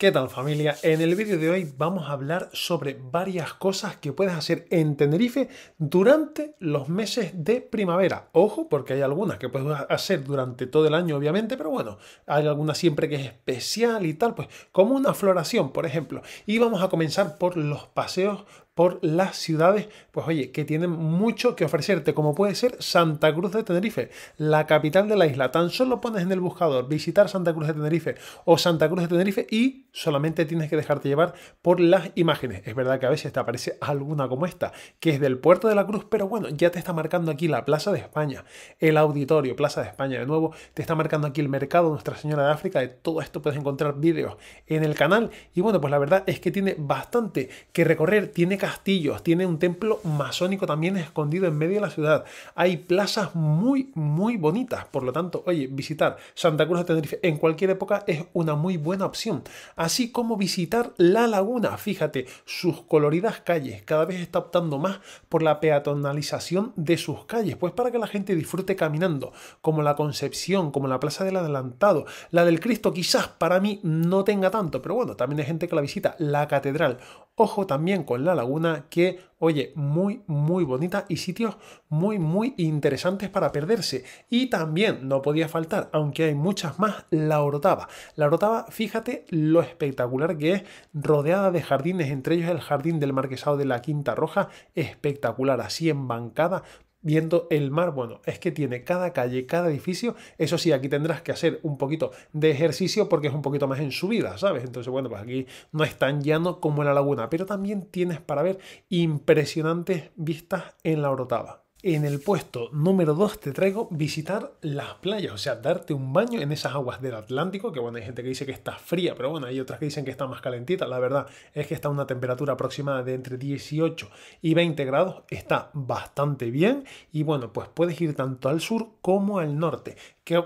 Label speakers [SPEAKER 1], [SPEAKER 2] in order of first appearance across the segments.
[SPEAKER 1] ¿Qué tal familia? En el vídeo de hoy vamos a hablar sobre varias cosas que puedes hacer en Tenerife durante los meses de primavera. Ojo, porque hay algunas que puedes hacer durante todo el año, obviamente, pero bueno, hay algunas siempre que es especial y tal, pues como una floración, por ejemplo. Y vamos a comenzar por los paseos por las ciudades, pues oye, que tienen mucho que ofrecerte, como puede ser Santa Cruz de Tenerife, la capital de la isla. Tan solo pones en el buscador visitar Santa Cruz de Tenerife o Santa Cruz de Tenerife y solamente tienes que dejarte llevar por las imágenes. Es verdad que a veces te aparece alguna como esta, que es del puerto de la Cruz, pero bueno, ya te está marcando aquí la Plaza de España, el auditorio Plaza de España de nuevo, te está marcando aquí el mercado Nuestra Señora de África, de todo esto puedes encontrar vídeos en el canal y bueno, pues la verdad es que tiene bastante que recorrer, tiene que castillos, tiene un templo masónico también escondido en medio de la ciudad. Hay plazas muy, muy bonitas. Por lo tanto, oye, visitar Santa Cruz de Tenerife en cualquier época es una muy buena opción. Así como visitar la laguna. Fíjate, sus coloridas calles cada vez está optando más por la peatonalización de sus calles, pues para que la gente disfrute caminando, como la Concepción, como la Plaza del Adelantado, la del Cristo quizás para mí no tenga tanto, pero bueno, también hay gente que la visita, la catedral Ojo también con la laguna que, oye, muy, muy bonita y sitios muy, muy interesantes para perderse. Y también no podía faltar, aunque hay muchas más, la Orotava. La Orotava, fíjate lo espectacular que es, rodeada de jardines, entre ellos el jardín del Marquesado de la Quinta Roja, espectacular, así embancada, bancada, viendo el mar. Bueno, es que tiene cada calle, cada edificio. Eso sí, aquí tendrás que hacer un poquito de ejercicio porque es un poquito más en subida, ¿sabes? Entonces, bueno, pues aquí no es tan llano como en la laguna, pero también tienes para ver impresionantes vistas en la Orotava. En el puesto número 2 te traigo visitar las playas, o sea, darte un baño en esas aguas del Atlántico, que bueno, hay gente que dice que está fría, pero bueno, hay otras que dicen que está más calentita. La verdad es que está a una temperatura aproximada de entre 18 y 20 grados, está bastante bien y bueno, pues puedes ir tanto al sur como al norte.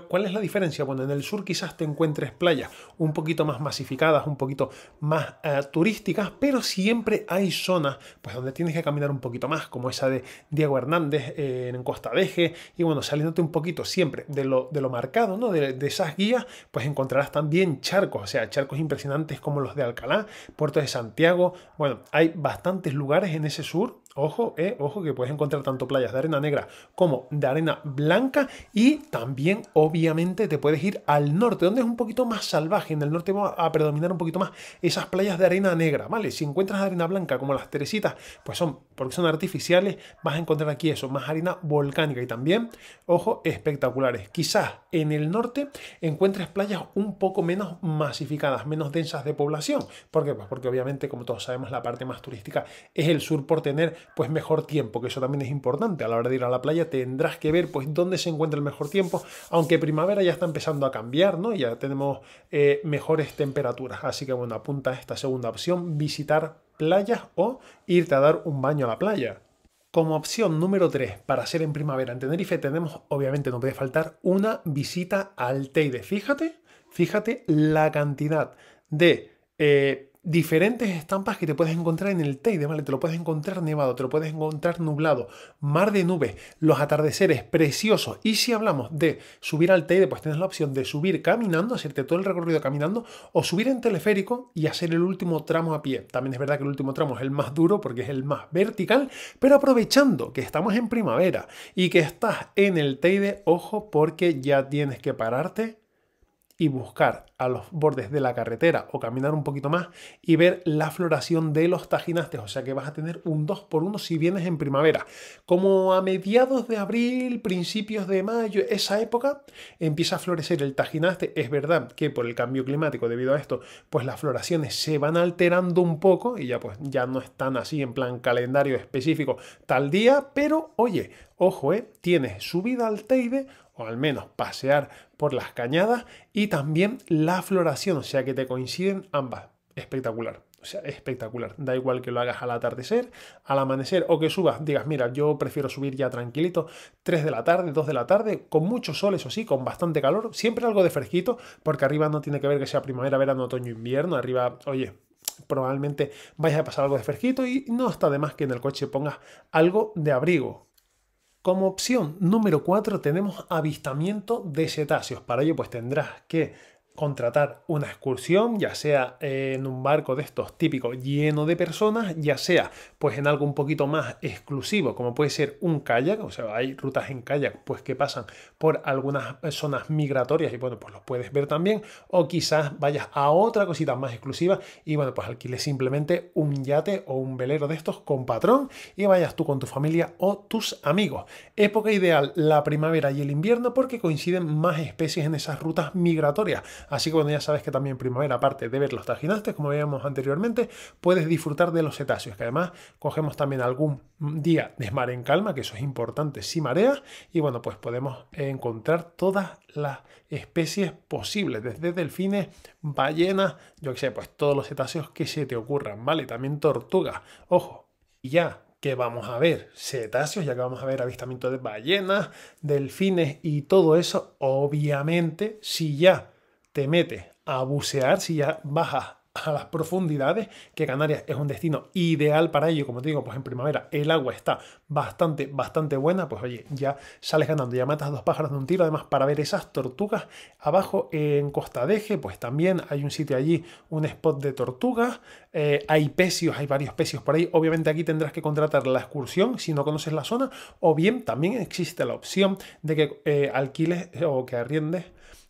[SPEAKER 1] ¿Cuál es la diferencia? Bueno, en el sur quizás te encuentres playas un poquito más masificadas, un poquito más eh, turísticas, pero siempre hay zonas pues, donde tienes que caminar un poquito más, como esa de Diego Hernández eh, en Costa de Eje y bueno, saliéndote un poquito siempre de lo, de lo marcado, ¿no? De, de, esas guías, pues encontrarás también charcos, o sea, charcos impresionantes como los de Alcalá, Puerto de Santiago, bueno, hay bastantes lugares en ese sur Ojo, eh, ojo que puedes encontrar tanto playas de arena negra como de arena blanca y también obviamente te puedes ir al norte, donde es un poquito más salvaje. En el norte va a predominar un poquito más esas playas de arena negra, ¿vale? Si encuentras arena blanca como las Teresitas, pues son, porque son artificiales, vas a encontrar aquí eso, más arena volcánica y también, ojo, espectaculares. Quizás en el norte encuentres playas un poco menos masificadas, menos densas de población. ¿Por qué? Pues porque obviamente, como todos sabemos, la parte más turística es el sur por tener pues mejor tiempo, que eso también es importante. A la hora de ir a la playa tendrás que ver pues dónde se encuentra el mejor tiempo, aunque primavera ya está empezando a cambiar, ¿no? Ya tenemos eh, mejores temperaturas. Así que bueno, apunta esta segunda opción, visitar playas o irte a dar un baño a la playa. Como opción número 3 para hacer en primavera en Tenerife tenemos, obviamente no puede faltar, una visita al Teide. Fíjate, fíjate la cantidad de eh, diferentes estampas que te puedes encontrar en el Teide, ¿vale? Te lo puedes encontrar nevado, te lo puedes encontrar nublado, mar de nubes, los atardeceres preciosos. Y si hablamos de subir al Teide, pues tienes la opción de subir caminando, hacerte todo el recorrido caminando, o subir en teleférico y hacer el último tramo a pie. También es verdad que el último tramo es el más duro porque es el más vertical, pero aprovechando que estamos en primavera y que estás en el Teide, ojo porque ya tienes que pararte y buscar a los bordes de la carretera o caminar un poquito más y ver la floración de los tajinastes. O sea que vas a tener un 2x1 si vienes en primavera. Como a mediados de abril, principios de mayo, esa época empieza a florecer el tajinaste. Es verdad que por el cambio climático debido a esto, pues las floraciones se van alterando un poco y ya pues ya no están así en plan calendario específico tal día, pero oye, ojo, eh, tienes subida al Teide o al menos pasear por las cañadas, y también la floración, o sea que te coinciden ambas. Espectacular. O sea, espectacular. Da igual que lo hagas al atardecer, al amanecer o que subas. Digas, mira, yo prefiero subir ya tranquilito, 3 de la tarde, 2 de la tarde, con mucho sol, eso sí, con bastante calor. Siempre algo de fresquito, porque arriba no tiene que ver que sea primavera, verano, otoño, invierno. Arriba, oye, probablemente vayas a pasar algo de fresquito y no está de más que en el coche pongas algo de abrigo como opción número 4 tenemos avistamiento de cetáceos. Para ello pues tendrás que contratar una excursión, ya sea en un barco de estos típicos lleno de personas, ya sea pues en algo un poquito más exclusivo, como puede ser un kayak, o sea, hay rutas en kayak pues que pasan por algunas zonas migratorias y bueno, pues los puedes ver también, o quizás vayas a otra cosita más exclusiva y bueno, pues alquiles simplemente un yate o un velero de estos con patrón y vayas tú con tu familia o tus amigos. Época ideal, la primavera y el invierno porque coinciden más especies en esas rutas migratorias Así que bueno, ya sabes que también en primavera, aparte de ver los taginastes, como veíamos anteriormente, puedes disfrutar de los cetáceos, que además cogemos también algún día de mar en calma, que eso es importante si marea. y bueno, pues podemos encontrar todas las especies posibles, desde delfines, ballenas, yo que sé, pues todos los cetáceos que se te ocurran, ¿vale? También tortugas, ojo, y ya, que vamos a ver cetáceos, ya que vamos a ver avistamiento de ballenas, delfines y todo eso, obviamente, si ya te metes a bucear, si ya bajas a las profundidades, que Canarias es un destino ideal para ello, como te digo, pues en primavera el agua está bastante, bastante buena, pues oye, ya sales ganando, ya matas dos pájaros de un tiro, además para ver esas tortugas abajo en Costa Deje, pues también hay un sitio allí, un spot de tortugas, eh, hay pecios, hay varios pecios por ahí, obviamente aquí tendrás que contratar la excursión si no conoces la zona, o bien también existe la opción de que eh, alquiles eh, o que arriendes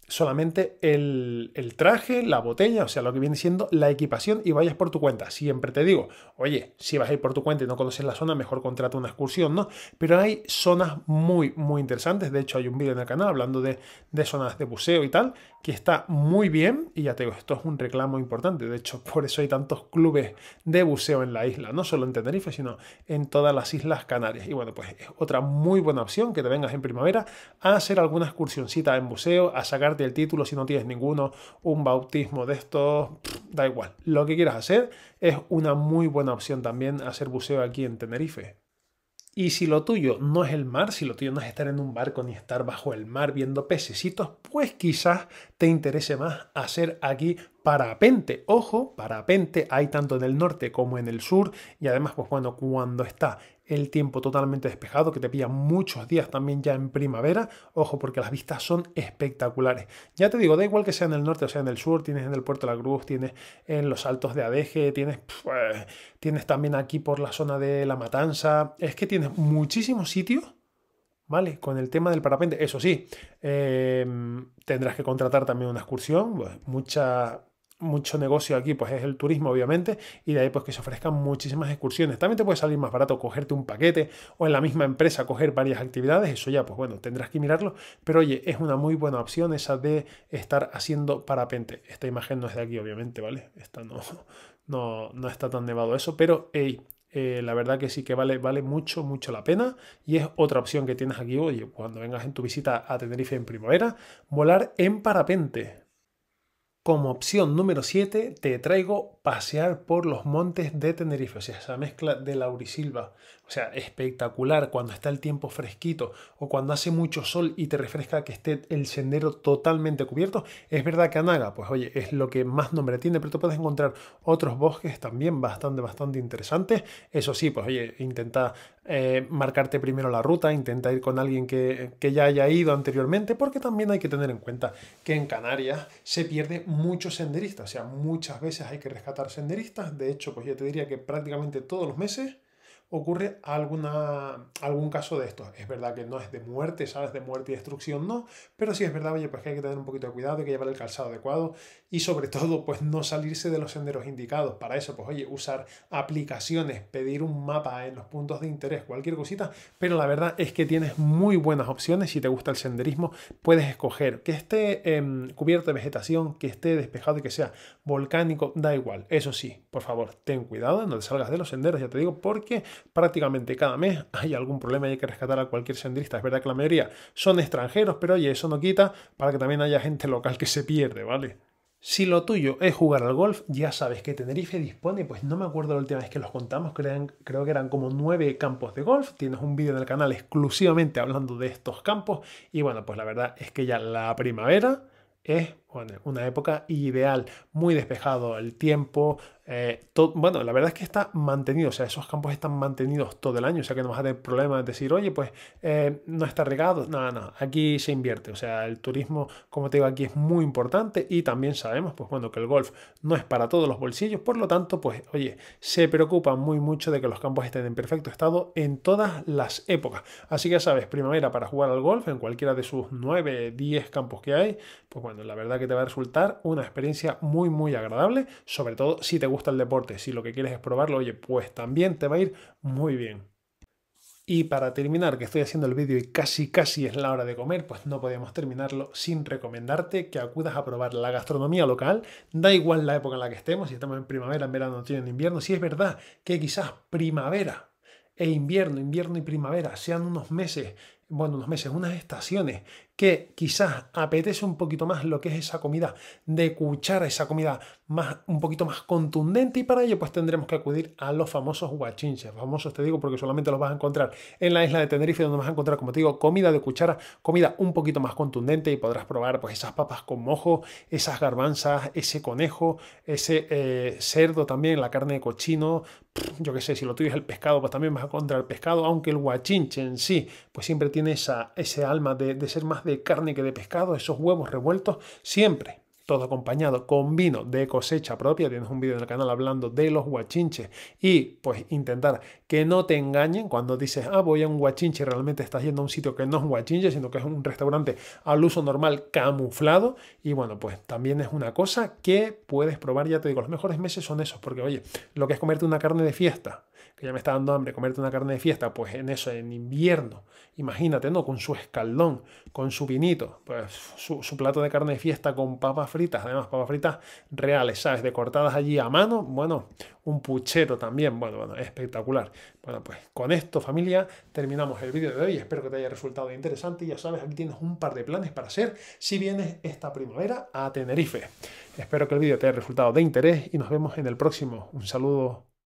[SPEAKER 1] solamente el, traje, la botella, o sea, lo que viene siendo la equipación y vayas por tu cuenta. Siempre te digo, oye, si vas a ir por tu cuenta y no conoces la zona, mejor contrata una excursión, ¿no? Pero hay zonas muy, muy interesantes. De hecho, hay un vídeo en el canal hablando de, de zonas de buceo y tal, que está muy bien. Y ya te digo, esto es un reclamo importante. De hecho, por eso hay tantos clubes de buceo en la isla, no solo en Tenerife, sino en todas las islas canarias. Y bueno, pues es otra muy buena opción que te vengas en primavera a hacer alguna excursioncita en buceo, a sacar el título si no tienes ninguno, un bautismo de estos, da igual. Lo que quieras hacer es una muy buena opción también hacer buceo aquí en Tenerife. Y si lo tuyo no es el mar, si lo tuyo no es estar en un barco ni estar bajo el mar viendo pececitos, pues quizás te interese más hacer aquí parapente. Ojo, parapente hay tanto en el norte como en el sur y además, pues bueno, cuando está el tiempo totalmente despejado, que te pilla muchos días también ya en primavera. Ojo, porque las vistas son espectaculares. Ya te digo, da igual que sea en el norte o sea en el sur, tienes en el puerto de la Cruz, tienes en los altos de Adeje, tienes, eh, tienes también aquí por la zona de La Matanza. Es que tienes muchísimos sitios ¿vale? Con el tema del parapente, eso sí, eh, tendrás que contratar también una excursión, pues, mucha, mucho negocio aquí pues es el turismo obviamente y de ahí pues que se ofrezcan muchísimas excursiones. También te puede salir más barato cogerte un paquete o en la misma empresa coger varias actividades, eso ya pues bueno, tendrás que mirarlo, pero oye, es una muy buena opción esa de estar haciendo parapente. Esta imagen no es de aquí obviamente, ¿vale? Esta no, no, está tan nevado eso, pero hey, eh, la verdad que sí que vale, vale mucho, mucho la pena y es otra opción que tienes aquí, oye, cuando vengas en tu visita a Tenerife en primavera, volar en parapente. Como opción número 7 te traigo pasear por los montes de Tenerife, o sea, esa mezcla de laurisilva, o sea, espectacular cuando está el tiempo fresquito o cuando hace mucho sol y te refresca que esté el sendero totalmente cubierto, es verdad que Anaga, pues oye, es lo que más nombre tiene, pero tú puedes encontrar otros bosques también bastante, bastante interesantes, eso sí, pues oye, intenta eh, marcarte primero la ruta, intenta ir con alguien que, que ya haya ido anteriormente, porque también hay que tener en cuenta que en Canarias se pierde mucho senderista, o sea, muchas veces hay que rescatar senderistas. De hecho, pues yo te diría que prácticamente todos los meses ocurre alguna, algún caso de esto Es verdad que no es de muerte, ¿sabes? De muerte y destrucción, no. Pero sí es verdad, oye, pues que hay que tener un poquito de cuidado, hay que llevar el calzado adecuado y sobre todo pues no salirse de los senderos indicados. Para eso pues oye, usar aplicaciones, pedir un mapa en los puntos de interés, cualquier cosita, pero la verdad es que tienes muy buenas opciones si te gusta el senderismo, puedes escoger que esté em, cubierto de vegetación, que esté despejado y que sea volcánico, da igual. Eso sí, por favor, ten cuidado, no te salgas de los senderos, ya te digo, porque prácticamente cada mes hay algún problema y hay que rescatar a cualquier senderista. Es verdad que la mayoría son extranjeros, pero oye, eso no quita para que también haya gente local que se pierde, ¿vale? Si lo tuyo es jugar al golf, ya sabes que Tenerife dispone, pues no me acuerdo la última vez que los contamos, creo que eran como nueve campos de golf, tienes un vídeo en el canal exclusivamente hablando de estos campos y bueno, pues la verdad es que ya la primavera es una época ideal, muy despejado el tiempo. Eh, bueno, la verdad es que está mantenido, o sea, esos campos están mantenidos todo el año, o sea que no vas a tener problemas de decir, oye, pues eh, no está regado. No, no, aquí se invierte, o sea, el turismo, como te digo, aquí es muy importante y también sabemos, pues bueno, que el golf no es para todos los bolsillos, por lo tanto, pues, oye, se preocupa muy mucho de que los campos estén en perfecto estado en todas las épocas. Así que ya sabes, primavera para jugar al golf en cualquiera de sus 9, 10 campos que hay, pues bueno, la verdad que que te va a resultar una experiencia muy, muy agradable, sobre todo si te gusta el deporte, si lo que quieres es probarlo, oye, pues también te va a ir muy bien. Y para terminar, que estoy haciendo el vídeo y casi casi es la hora de comer, pues no podemos terminarlo sin recomendarte que acudas a probar la gastronomía local, da igual la época en la que estemos, si estamos en primavera, en verano, en invierno, si es verdad que quizás primavera e invierno, invierno y primavera sean unos meses bueno, unos meses, unas estaciones, que quizás apetece un poquito más lo que es esa comida de cuchara, esa comida más, un poquito más contundente y para ello pues tendremos que acudir a los famosos guachinches. Famosos te digo porque solamente los vas a encontrar en la isla de Tenerife donde vas a encontrar, como te digo, comida de cuchara, comida un poquito más contundente y podrás probar pues esas papas con mojo, esas garbanzas, ese conejo, ese eh, cerdo también, la carne de cochino, yo qué sé, si lo tuyo el pescado pues también vas a encontrar el pescado, aunque el guachinche en sí pues siempre tiene esa, ese alma de, de ser más de carne que de pescado, esos huevos revueltos, siempre todo acompañado con vino de cosecha propia. Tienes un vídeo en el canal hablando de los guachinches y pues intentar que no te engañen cuando dices, ah, voy a un guachinche, realmente estás yendo a un sitio que no es un guachinche, sino que es un restaurante al uso normal camuflado. Y bueno, pues también es una cosa que puedes probar, ya te digo, los mejores meses son esos, porque oye, lo que es comerte una carne de fiesta que ya me está dando hambre comerte una carne de fiesta, pues en eso, en invierno, imagínate, ¿no? Con su escaldón, con su vinito, pues su, plato de carne de fiesta con papas fritas, además papas fritas reales, ¿sabes? De cortadas allí a mano, bueno, un puchero también, bueno, bueno, espectacular. Bueno, pues con esto, familia, terminamos el vídeo de hoy. Espero que te haya resultado interesante. Y ya sabes, aquí tienes un par de planes para hacer si vienes esta primavera a Tenerife. Espero que el vídeo te haya resultado de interés y nos vemos en el próximo. Un saludo.